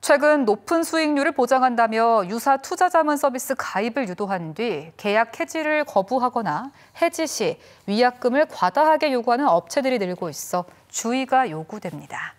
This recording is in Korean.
최근 높은 수익률을 보장한다며 유사 투자 자문 서비스 가입을 유도한 뒤 계약 해지를 거부하거나 해지 시 위약금을 과다하게 요구하는 업체들이 늘고 있어 주의가 요구됩니다.